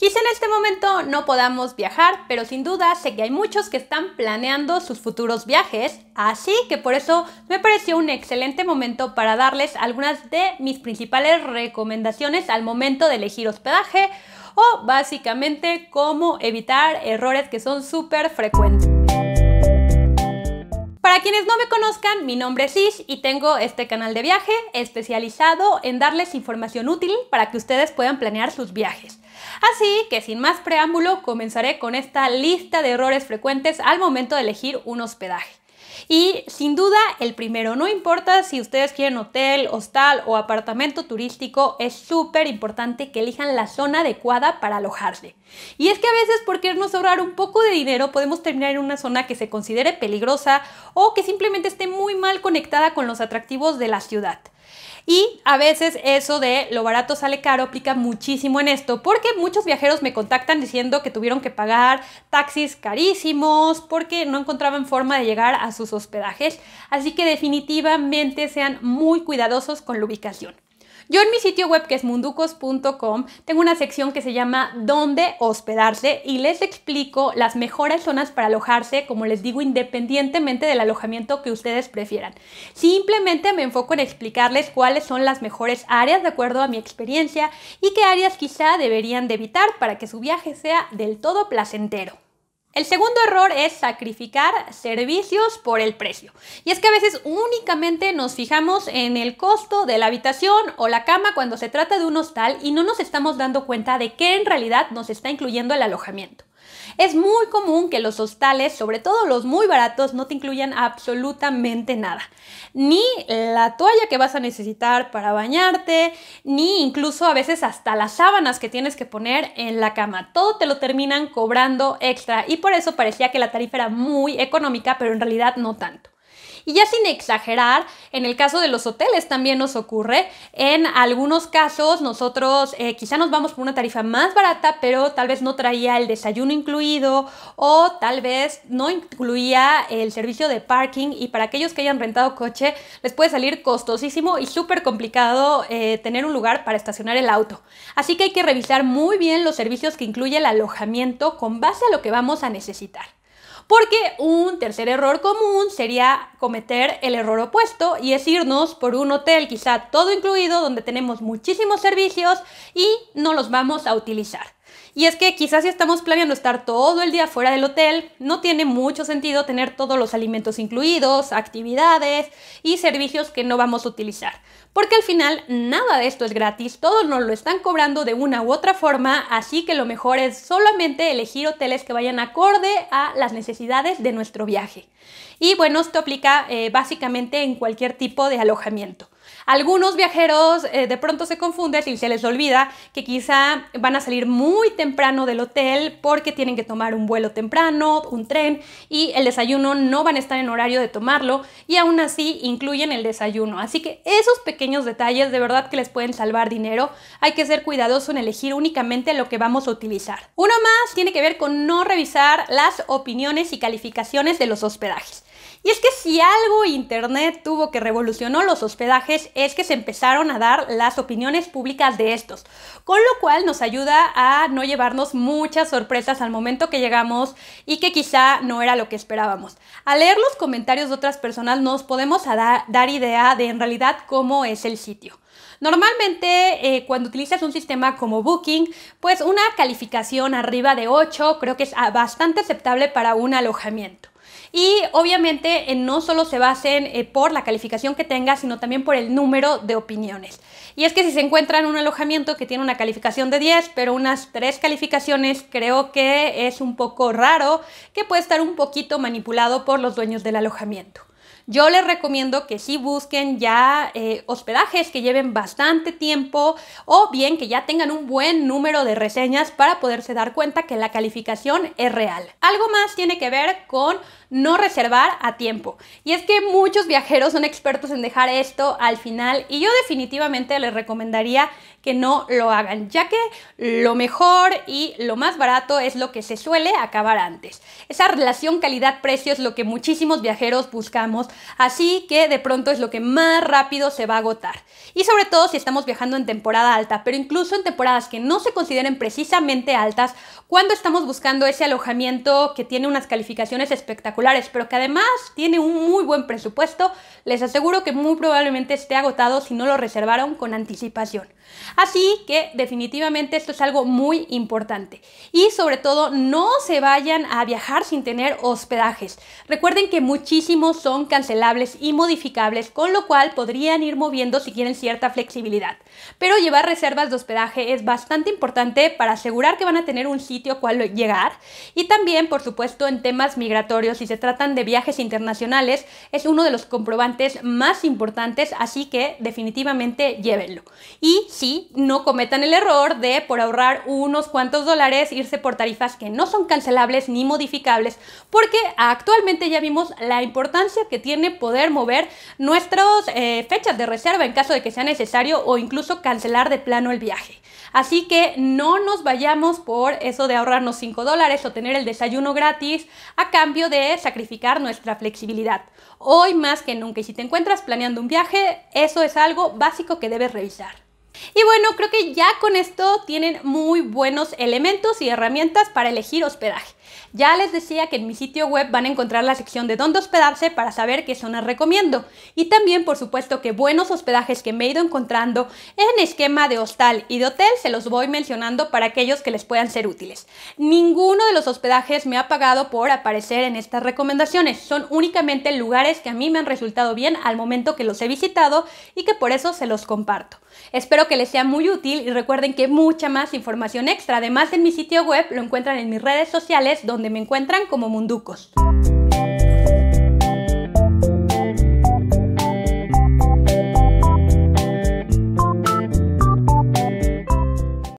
Quizá en este momento no podamos viajar, pero sin duda sé que hay muchos que están planeando sus futuros viajes, así que por eso me pareció un excelente momento para darles algunas de mis principales recomendaciones al momento de elegir hospedaje o básicamente cómo evitar errores que son súper frecuentes. Para quienes no me conozcan, mi nombre es Ish y tengo este canal de viaje especializado en darles información útil para que ustedes puedan planear sus viajes. Así que sin más preámbulo, comenzaré con esta lista de errores frecuentes al momento de elegir un hospedaje. Y sin duda, el primero, no importa si ustedes quieren hotel, hostal o apartamento turístico, es súper importante que elijan la zona adecuada para alojarse. Y es que a veces por querernos ahorrar un poco de dinero podemos terminar en una zona que se considere peligrosa o que simplemente esté muy mal conectada con los atractivos de la ciudad. Y a veces eso de lo barato sale caro aplica muchísimo en esto, porque muchos viajeros me contactan diciendo que tuvieron que pagar taxis carísimos porque no encontraban forma de llegar a sus hospedajes. Así que definitivamente sean muy cuidadosos con la ubicación. Yo en mi sitio web que es munducos.com tengo una sección que se llama Dónde hospedarse y les explico las mejores zonas para alojarse, como les digo, independientemente del alojamiento que ustedes prefieran. Simplemente me enfoco en explicarles cuáles son las mejores áreas de acuerdo a mi experiencia y qué áreas quizá deberían de evitar para que su viaje sea del todo placentero. El segundo error es sacrificar servicios por el precio. Y es que a veces únicamente nos fijamos en el costo de la habitación o la cama cuando se trata de un hostal y no nos estamos dando cuenta de que en realidad nos está incluyendo el alojamiento. Es muy común que los hostales, sobre todo los muy baratos, no te incluyan absolutamente nada. Ni la toalla que vas a necesitar para bañarte, ni incluso a veces hasta las sábanas que tienes que poner en la cama. Todo te lo terminan cobrando extra y por eso parecía que la tarifa era muy económica, pero en realidad no tanto. Y ya sin exagerar, en el caso de los hoteles también nos ocurre. En algunos casos nosotros eh, quizá nos vamos por una tarifa más barata, pero tal vez no traía el desayuno incluido o tal vez no incluía el servicio de parking y para aquellos que hayan rentado coche les puede salir costosísimo y súper complicado eh, tener un lugar para estacionar el auto. Así que hay que revisar muy bien los servicios que incluye el alojamiento con base a lo que vamos a necesitar. Porque un tercer error común sería cometer el error opuesto y es irnos por un hotel quizá todo incluido donde tenemos muchísimos servicios y no los vamos a utilizar. Y es que quizás si estamos planeando estar todo el día fuera del hotel, no tiene mucho sentido tener todos los alimentos incluidos, actividades y servicios que no vamos a utilizar. Porque al final nada de esto es gratis, todos nos lo están cobrando de una u otra forma, así que lo mejor es solamente elegir hoteles que vayan acorde a las necesidades de nuestro viaje. Y bueno, esto aplica eh, básicamente en cualquier tipo de alojamiento. Algunos viajeros eh, de pronto se confunden y se les olvida que quizá van a salir muy temprano del hotel porque tienen que tomar un vuelo temprano, un tren y el desayuno no van a estar en horario de tomarlo y aún así incluyen el desayuno. Así que esos pequeños detalles de verdad que les pueden salvar dinero. Hay que ser cuidadoso en elegir únicamente lo que vamos a utilizar. Uno más tiene que ver con no revisar las opiniones y calificaciones de los hospedajes. Y es que si algo Internet tuvo que revolucionó los hospedajes es que se empezaron a dar las opiniones públicas de estos, con lo cual nos ayuda a no llevarnos muchas sorpresas al momento que llegamos y que quizá no era lo que esperábamos. Al leer los comentarios de otras personas nos podemos dar idea de en realidad cómo es el sitio. Normalmente eh, cuando utilizas un sistema como Booking, pues una calificación arriba de 8 creo que es ah, bastante aceptable para un alojamiento. Y obviamente eh, no solo se basen eh, por la calificación que tenga, sino también por el número de opiniones. Y es que si se encuentran un alojamiento que tiene una calificación de 10, pero unas 3 calificaciones, creo que es un poco raro, que puede estar un poquito manipulado por los dueños del alojamiento. Yo les recomiendo que sí busquen ya eh, hospedajes que lleven bastante tiempo o bien que ya tengan un buen número de reseñas para poderse dar cuenta que la calificación es real. Algo más tiene que ver con no reservar a tiempo. Y es que muchos viajeros son expertos en dejar esto al final y yo definitivamente les recomendaría que no lo hagan, ya que lo mejor y lo más barato es lo que se suele acabar antes. Esa relación calidad-precio es lo que muchísimos viajeros buscamos, así que de pronto es lo que más rápido se va a agotar. Y sobre todo si estamos viajando en temporada alta, pero incluso en temporadas que no se consideren precisamente altas, cuando estamos buscando ese alojamiento que tiene unas calificaciones espectaculares, pero que además tiene un muy buen presupuesto, les aseguro que muy probablemente esté agotado si no lo reservaron con anticipación. Así que definitivamente esto es algo muy importante. Y sobre todo, no se vayan a viajar sin tener hospedajes. Recuerden que muchísimos son cancelables y modificables, con lo cual podrían ir moviendo si quieren cierta flexibilidad. Pero llevar reservas de hospedaje es bastante importante para asegurar que van a tener un sitio a cual llegar. Y también, por supuesto, en temas migratorios, si se tratan de viajes internacionales, es uno de los comprobantes más importantes, así que definitivamente llévenlo. Y sí no cometan el error de, por ahorrar unos cuantos dólares, irse por tarifas que no son cancelables ni modificables, porque actualmente ya vimos la importancia que tiene poder mover nuestras eh, fechas de reserva en caso de que sea necesario o incluso cancelar de plano el viaje. Así que no nos vayamos por eso de ahorrarnos 5 dólares o tener el desayuno gratis a cambio de sacrificar nuestra flexibilidad. Hoy más que nunca, y si te encuentras planeando un viaje, eso es algo básico que debes revisar. Y bueno, creo que ya con esto tienen muy buenos elementos y herramientas para elegir hospedaje. Ya les decía que en mi sitio web van a encontrar la sección de dónde hospedarse para saber qué zonas recomiendo. Y también, por supuesto, que buenos hospedajes que me he ido encontrando en esquema de hostal y de hotel se los voy mencionando para aquellos que les puedan ser útiles. Ninguno de los hospedajes me ha pagado por aparecer en estas recomendaciones. Son únicamente lugares que a mí me han resultado bien al momento que los he visitado y que por eso se los comparto. Espero que les sea muy útil y recuerden que mucha más información extra, además en mi sitio web, lo encuentran en mis redes sociales donde me encuentran como Munducos.